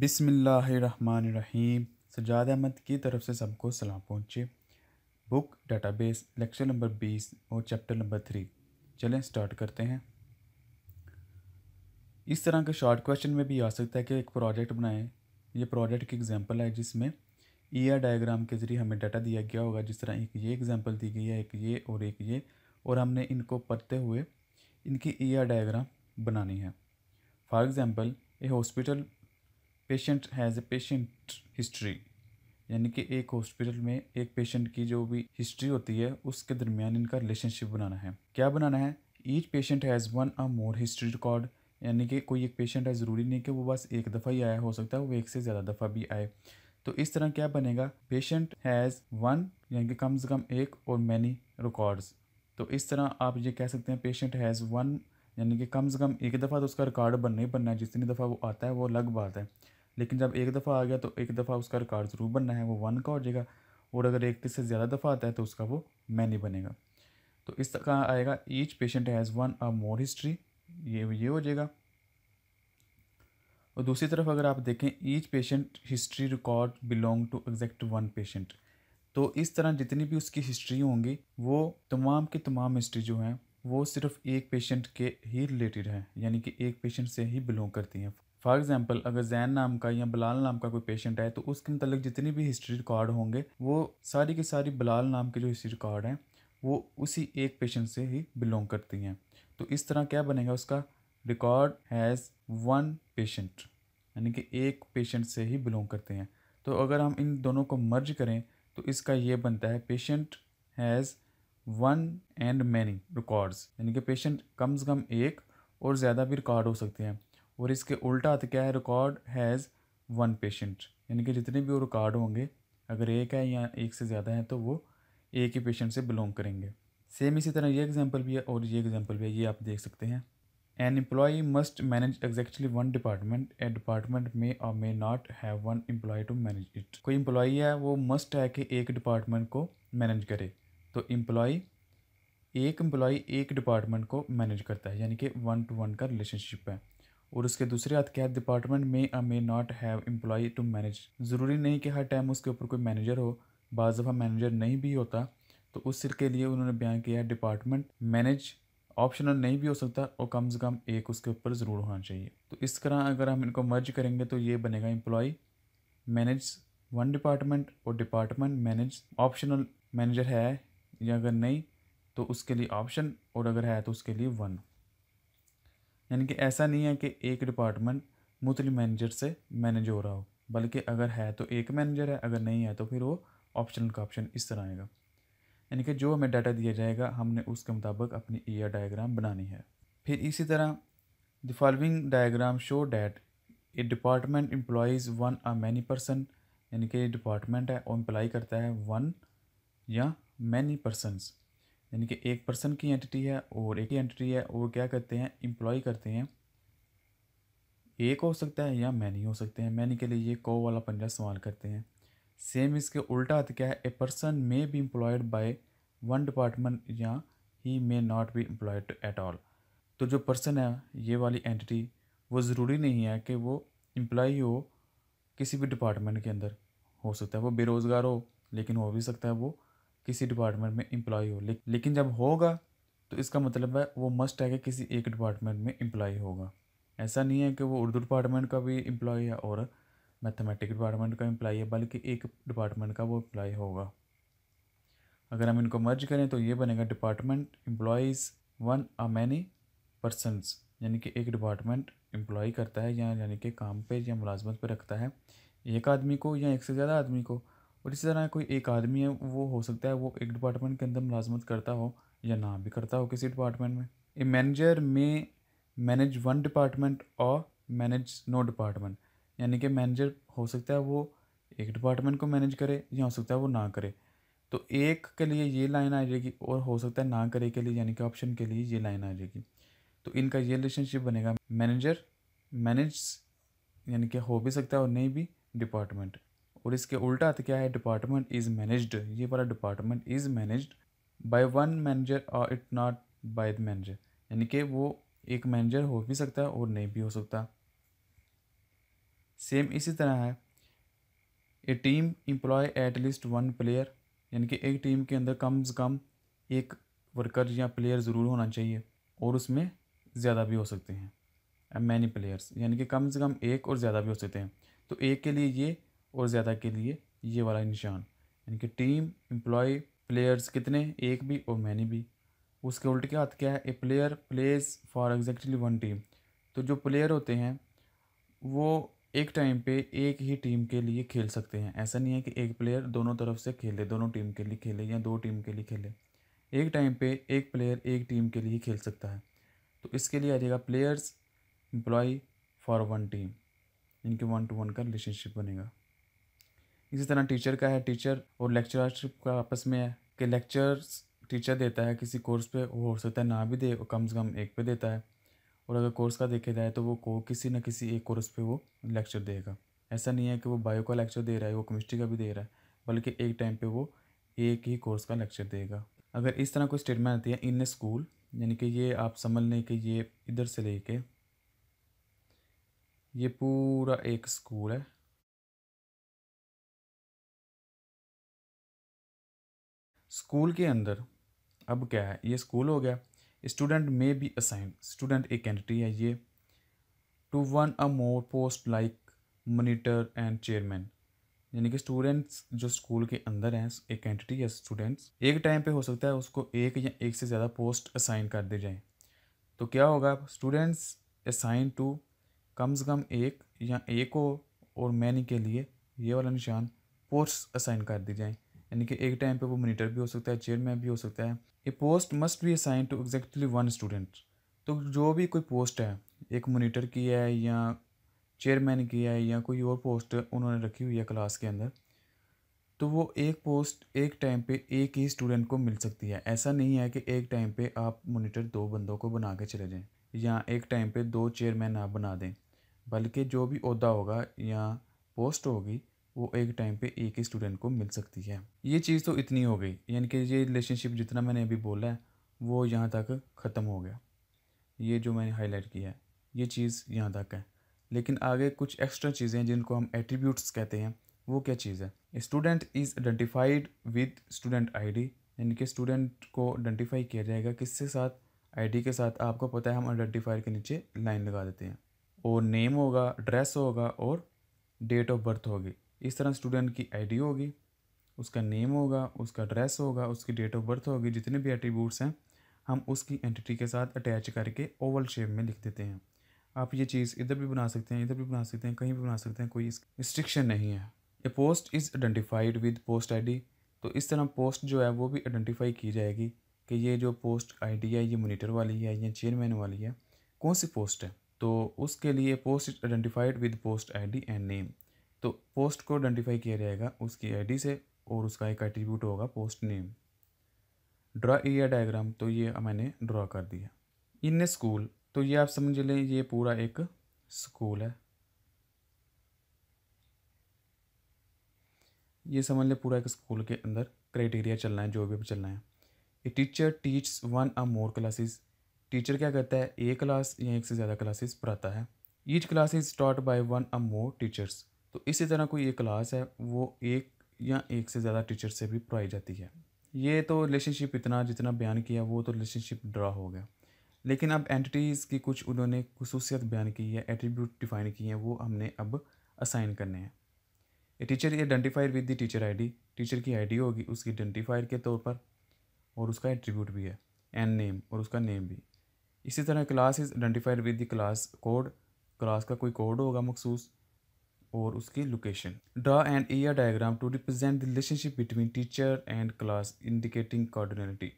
बिसमीम सजाद अहमद की तरफ से सबको सलाम पहुँचे बुक डाटाबेस लेक्चर नंबर बीस और चैप्टर नंबर थ्री चलें स्टार्ट करते हैं इस तरह के शॉर्ट क्वेश्चन में भी आ सकता है कि एक प्रोजेक्ट बनाएं ये प्रोजेक्ट की एग्जांपल है जिसमें ई आर डायग्राम के ज़रिए हमें डाटा दिया गया होगा जिस तरह एक ये एग्जांपल दी गई है एक ये और एक ये और हमने इनको पढ़ते हुए इनकी ई आर डाइग्राम बनानी है for example a hospital patient has a patient history यानी कि एक हॉस्पिटल में एक पेशेंट की जो भी हिस्ट्री होती है उसके दरमियान इनका रिलेशनशिप बनाना है क्या बनाना है each patient has one or more history record यानी कि कोई एक पेशेंट है ज़रूरी नहीं कि वो बस एक दफ़ा ही आया हो सकता है वो एक से ज़्यादा दफ़ा भी आए तो इस तरह क्या बनेगा पेशेंट हैज़ वन यानी कि कम से कम एक और मैनी रिकॉर्ड्स तो इस तरह आप ये कह सकते हैं पेशेंट हैज़ वन यानी कि कम से कम एक दफ़ा तो उसका रिकॉर्ड बनना ही बनना है जितनी दफ़ा वो आता है वो अलग बात है लेकिन जब एक दफ़ा आ गया तो एक दफ़ा उसका रिकॉर्ड ज़रूर बनना है वो वन का हो जाएगा और अगर एक से ज़्यादा दफ़ा आता है तो उसका वो मैनी बनेगा तो इस तरह आएगा each patient has one or more history ये ये हो जाएगा और दूसरी तरफ अगर आप देखें each patient history record belong to exact one patient तो इस तरह जितनी भी उसकी हिस्ट्री होंगी वो तमाम की तमाम हिस्ट्री जो हैं वो सिर्फ एक पेशेंट के ही रिलेटेड हैं यानी कि एक पेशेंट से ही बिलोंग करती हैं फॉर एग्जाम्पल अगर जैन नाम का या बलाल नाम का कोई पेशेंट है तो उसके मतलब जितनी भी हिस्ट्री रिकॉर्ड होंगे वो सारी की सारी बलाल नाम के जो हिस्ट्री रिकॉर्ड हैं वो उसी एक पेशेंट से ही बिलोंग करती हैं तो इस तरह क्या बनेगा उसका रिकॉर्ड हैज़ वन पेशेंट यानी कि एक पेशेंट से ही बिलोंग करते हैं तो अगर हम इन दोनों को मर्ज करें तो इसका ये बनता है patient has one and many records यानी कि पेशेंट कम से कम एक और ज़्यादा भी रिकॉर्ड हो सकते हैं और इसके उल्टा तो क्या है रिकॉर्ड हैज़ वन पेशेंट यानी कि जितने भी वो रिकॉर्ड होंगे अगर एक है या एक से ज़्यादा है तो वो एक ही पेशेंट से बिलोंग करेंगे सेम इसी तरह ये एग्जाम्पल भी है और ये एग्जाम्पल भी है ये आप देख सकते हैं an employee must manage exactly one department a department may or may not have one employee to manage it कोई एम्प्लॉई है वो मस्ट है कि एक डिपार्टमेंट को मैनेज करे तो एम्प्लॉई एक एम्प्लॉय एक डिपार्टमेंट को मैनेज करता है यानी कि वन टू वन का रिलेशनशिप है और उसके दूसरे हाथ के हाथ डिपार्टमेंट में I may not have employee to manage ज़रूरी नहीं कि हर टाइम उसके ऊपर कोई मैनेजर हो बाज़ दफ़ा मैनेजर नहीं भी होता तो उस सिर के लिए उन्होंने बयान किया है डिपार्टमेंट मैनेज ऑप्शनल नहीं भी हो सकता और कम से कम एक उसके ऊपर ज़रूर होना चाहिए तो इस तरह अगर हम इनको मर्ज करेंगे तो ये बनेगा एम्प्लॉय मैनेज वन डिपार्टमेंट और डिपार्टमेंट मैनेज ऑप्शनल मैनेजर है या अगर नहीं तो उसके लिए ऑप्शन और अगर है तो उसके लिए वन यानी कि ऐसा नहीं है कि एक डिपार्टमेंट मुतल मैनेजर से मैनेज हो रहा हो बल्कि अगर है तो एक मैनेजर है अगर नहीं है तो फिर वो ऑप्शनल का ऑप्शन इस तरह आएगा यानी कि जो हमें डाटा दिया जाएगा हमने उसके मुताबिक अपनी ई डायग्राम बनानी है फिर इसी तरह the following diagram show that a department employs one or many person यानी कि डिपार्टमेंट है वो एम्प्लाई करता है वन या मैनी पर्सनस यानी कि एक पर्सन की एंटिटी है और एक ही एंटिटी है वो क्या करते हैं इम्प्लॉय करते हैं एक हो सकता है या मैनी हो सकते हैं मैनी के लिए ये को वाला पंजा इस्तेमाल करते हैं सेम इसके उल्टा हथ तो क्या है a person may be employed by one department या he may not be employed at all तो जो पर्सन है ये वाली एंटिटी वो ज़रूरी नहीं है कि वो एम्प्लॉय हो किसी भी डिपार्टमेंट के अंदर हो सकता है वो बेरोज़गार हो लेकिन हो भी सकता है वो किसी डिपार्टमेंट में एम्प्लॉय हो ले, लेकिन जब होगा तो इसका मतलब है वो मस्ट है कि किसी एक डिपार्टमेंट में एम्प्लॉय होगा ऐसा नहीं है कि वो उर्दू डिपार्टमेंट का भी एम्प्लॉय है और मैथमेटिक डिपार्टमेंट का एम्प्लॉय है बल्कि एक डिपार्टमेंट का वो एम्प्लॉय होगा अगर हम इनको मर्ज करें तो ये बनेगा department employs one or many persons यानी कि एक डिपार्टमेंट एम्प्लॉय करता है या यानी कि काम पे या मुलाजमत पे रखता है एक आदमी को या एक से ज़्यादा आदमी को और इसी तरह कोई एक आदमी है वो हो सकता है वो एक डिपार्टमेंट के अंदर मुलाजमत करता हो या ना भी करता हो किसी डिपार्टमेंट में a manager may manage one department और मैनेज नो डिपार्टमेंट यानी कि मैनेजर हो सकता है वो एक डिपार्टमेंट को मैनेज करे या हो सकता है वो ना करे तो एक के लिए ये लाइन आ जाएगी और हो सकता है ना करे के लिए यानी कि ऑप्शन के लिए ये लाइन आ जाएगी तो इनका ये रिलेशनशिप बनेगा मैनेजर मैनेज यानी कि हो भी सकता है और नहीं भी डिपार्टमेंट और इसके उल्टा तो क्या है डिपार्टमेंट इज़ मैनेज्ड ये वाला department is managed by one manager और it not by the manager यानी कि वो एक मैनेजर हो भी सकता है और नहीं भी हो सकता सेम इसी तरह है a team employ at least one player यानी कि एक टीम के अंदर कम से कम एक वर्कर या प्लेयर ज़रूर होना चाहिए और उसमें ज़्यादा भी हो सकते हैं मैनी प्लेयर्स यानी कि कम से कम एक और ज़्यादा भी हो सकते हैं तो एक के लिए ये और ज़्यादा के लिए ये वाला निशान यानी कि टीम एम्प्लॉय प्लेयर्स कितने एक भी और मैंने भी उसके उल्ट के हाथ क्या है a player plays for exactly one team तो जो प्लेयर होते हैं वो एक टाइम पे एक ही टीम के लिए खेल सकते हैं ऐसा नहीं है कि एक प्लेयर दोनों तरफ से खेले दोनों टीम के लिए खेले या दो टीम के लिए खेले एक टाइम पे एक प्लेयर एक टीम के लिए खेल सकता है तो इसके लिए आ जाएगा players employ for one team इनके वन टू वन का रिलेशनशिप बनेगा इसी तरह टीचर का है टीचर और लेक्चरशिप का आपस में है कि लेक्चर्स टीचर देता है किसी कोर्स पे वो हो सकता है ना भी दे और कम से कम एक पे देता है और अगर कोर्स का देखा जाए तो वो को किसी न किसी एक कोर्स पे वो लेक्चर देगा ऐसा नहीं है कि वो बायो का लेक्चर दे रहा है वो केमिस्ट्री का भी दे रहा है बल्कि एक टाइम पे वो एक ही कोर्स का लेक्चर देगा अगर इस तरह कोई स्टेटमेंट आती है इन स्कूल यानी कि ये आप समझ लें कि ये इधर से लेके ये पूरा एक स्कूल है स्कूल के अंदर अब क्या है ये स्कूल हो गया student may be assign student एक एंटिटी है ये to one or more post like monitor and chairman यानी कि स्टूडेंट्स जो स्कूल के अंदर हैं एक एंटिटी है स्टूडेंट्स एक टाइम पे हो सकता है उसको एक या एक से ज़्यादा पोस्ट असाइन कर दी जाए तो क्या होगा स्टूडेंट्स असाइन टू कम से कम एक या एक हो और मैनी के लिए ये वाला निशान पोस्ट असाइन कर दी जाए यानी कि एक टाइम पे वो मोनीटर भी हो सकता है चेयरमैन भी हो सकता है a post must be assign to exactly one student तो जो भी कोई पोस्ट है एक मोनीटर की है या चेयरमैन की है या कोई और पोस्ट उन्होंने रखी हुई है क्लास के अंदर तो वो एक पोस्ट एक टाइम पे एक ही स्टूडेंट को मिल सकती है ऐसा नहीं है कि एक टाइम पे आप मोनीटर दो बंदों को बना के चले जाएं या एक टाइम पे दो चेयरमैन आप बना दें बल्कि जो भी अहदा होगा या पोस्ट होगी वो एक टाइम पे एक ही स्टूडेंट को मिल सकती है ये चीज़ तो इतनी हो गई यानी कि ये रिलेशनशिप जितना मैंने अभी बोला है वो यहाँ तक ख़त्म हो गया ये जो मैंने हाईलाइट किया है ये चीज़ यहाँ तक है लेकिन आगे कुछ एक्स्ट्रा चीज़ें हैं जिनको हम एट्रीब्यूट्स कहते हैं वो क्या चीज़ है student is identified with student ID यानी कि स्टूडेंट को आइडेंटिफाई किया जाएगा किसके साथ आईडी के साथ आपको पता है हम आइडेंटिफायर के नीचे लाइन लगा देते हैं और नेम होगा एड्रेस होगा और डेट ऑफ बर्थ होगी इस तरह स्टूडेंट की आईडी होगी उसका नेम होगा उसका एड्रेस होगा उसकी डेट ऑफ बर्थ होगी जितने भी एट्रीब्यूट्स हैं हम उसकी एंटिटी के साथ अटैच करके ओवल शेप में लिख देते हैं आप ये चीज़ इधर भी बना सकते हैं इधर भी बना सकते हैं कहीं भी बना सकते हैं कोई रिस्ट्रिक्शन नहीं है a post is identified with post ID तो इस तरह पोस्ट जो है वो भी आइडेंटिफाई की जाएगी कि ये जो पोस्ट आईडी है ये मोनीटर वाली है या चेयरमैन वाली है कौन सी पोस्ट है तो उसके लिए post is identified with post I and name तो पोस्ट को आइडेंटिफाई किया जाएगा उसकी आईडी से और उसका एक एट्रीब्यूट होगा post name draw ER diagram तो ये मैंने ड्रा कर दिया इन ए स्कूल तो ये आप समझ लें ये पूरा एक स्कूल है ये समझ लें पूरा एक स्कूल के अंदर क्राइटेरिया चलना है जो भी चलना है a teacher teach one or more classes teacher क्या करता है ए क्लास या एक से ज़्यादा क्लासेस पढ़ाता है each class is taught by one or more teachers तो इसी तरह कोई ये क्लास है वो एक या एक से ज़्यादा टीचर से भी पढ़ाई जाती है ये तो रिलेशनशिप इतना जितना बयान किया वो तो रिलेशनशिप ड्रा हो गया लेकिन अब एंटिटीज़ की कुछ उन्होंने खसूसियत बयान की है एट्रीब्यूट डिफाइन किए हैं वो हमने अब असाइन करने हैं a teacher identifier with the teacher ID teacher की आईडी होगी उसकी आइडेंटिफायर के तौर पर और उसका एट्रीब्यूट भी है एंड नेम और उसका नेम भी इसी तरह class is identifier with the class code class का कोई कोड होगा मखसूस और उसकी location draw and R diagram to represent the relationship between teacher and class indicating cardinality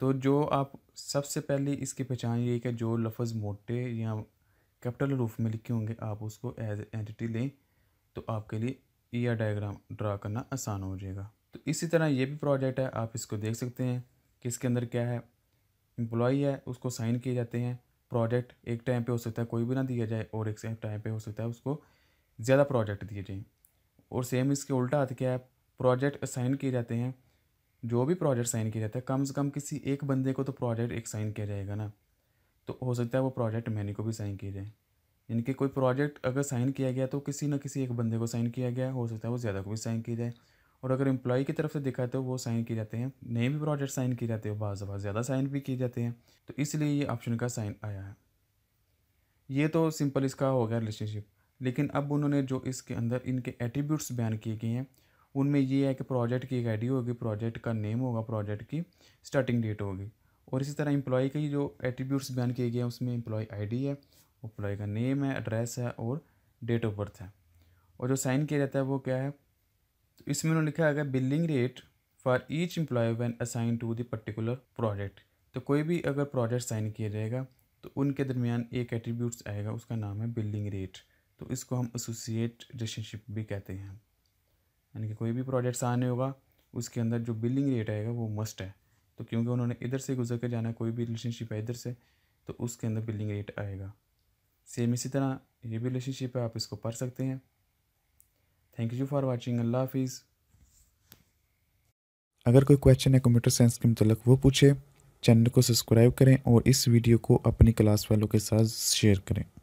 तो जो आप सबसे पहले इसकी पहचान ये कि जो लफ्ज़ मोटे या कैपिटल रूफ में लिखे होंगे आप उसको एज एंटिटी लें तो आपके लिए ईयर डायग्राम ड्रा करना आसान हो जाएगा तो इसी तरह ये भी प्रोजेक्ट है आप इसको देख सकते हैं कि इसके अंदर क्या है एम्प्लॉई है उसको साइन किए जाते हैं प्रोजेक्ट एक टाइम पे हो सकता है कोई भी ना दिया जाए और एक टाइम पे हो सकता है उसको ज़्यादा प्रोजेक्ट दिए जाएँ और सेम इसके उल्टा हाथ क्या है प्रोजेक्ट असाइन किए जाते हैं जो भी प्रोजेक्ट साइन किया जाता है कम से कम किसी एक बंदे को तो प्रोजेक्ट एक साइन किया जाएगा ना तो हो सकता है वो प्रोजेक्ट मैंने को भी साइन किया जाए यानी कि कोई प्रोजेक्ट अगर साइन किया गया तो किसी न किसी एक बंदे को साइन किया गया हो सकता है वो ज़्यादा को भी साइन किया जाए और अगर एम्प्लॉय की तरफ से देखा तो वो साइन किए जाते हैं नए भी प्रोजेक्ट साइन किए जाते हैं बाज़ बाज़ ज़्यादा साइन भी किए जाते हैं तो इसलिए ये ऑप्शन का साइन आया है ये तो सिंपल इसका हो गया रिलेशनशिप लेकिन अब उन्होंने जो इसके अंदर इनके एट्रीब्यूट्स बैन किए गए हैं उनमें ये है कि प्रोजेक्ट की एक आई डी होगी प्रोजेक्ट का नेम होगा प्रोजेक्ट की स्टार्टिंग डेट होगी और इसी तरह एम्प्लॉय के जो एट्रीब्यूट्स बयान किए गए हैं उसमें एम्प्लॉय आईडी है एम्प्लॉय का नेम है एड्रेस है और डेट ऑफ बर्थ है और जो साइन किया जाता है वो क्या है तो इसमें उन्होंने लिखा है billing rate for each employee when assign to the particular project तो कोई भी अगर प्रोजेक्ट साइन किया जाएगा तो उनके दरमियान एक एट्रीब्यूट्स आएगा उसका नाम है बिल्डिंग रेट तो इसको हम एसोसिएट रिलेशनशिप भी कहते हैं यानी कि कोई भी प्रोजेक्ट आने होगा उसके अंदर जो बिलिंग रेट आएगा वो मस्ट है तो क्योंकि उन्होंने इधर से गुजर कर जाना कोई भी रिलेशनशिप है इधर से तो उसके अंदर बिलिंग रेट आएगा सेम इसी तरह ये भी रिलेशनशिप है आप इसको पढ़ सकते हैं थैंक यू फॉर वॉचिंग अल्लाह हाफिज़ अगर कोई क्वेश्चन है कंप्यूटर साइंस के मतलब वो पूछे चैनल को सब्सक्राइब करें और इस वीडियो को अपनी क्लास वालों के साथ शेयर करें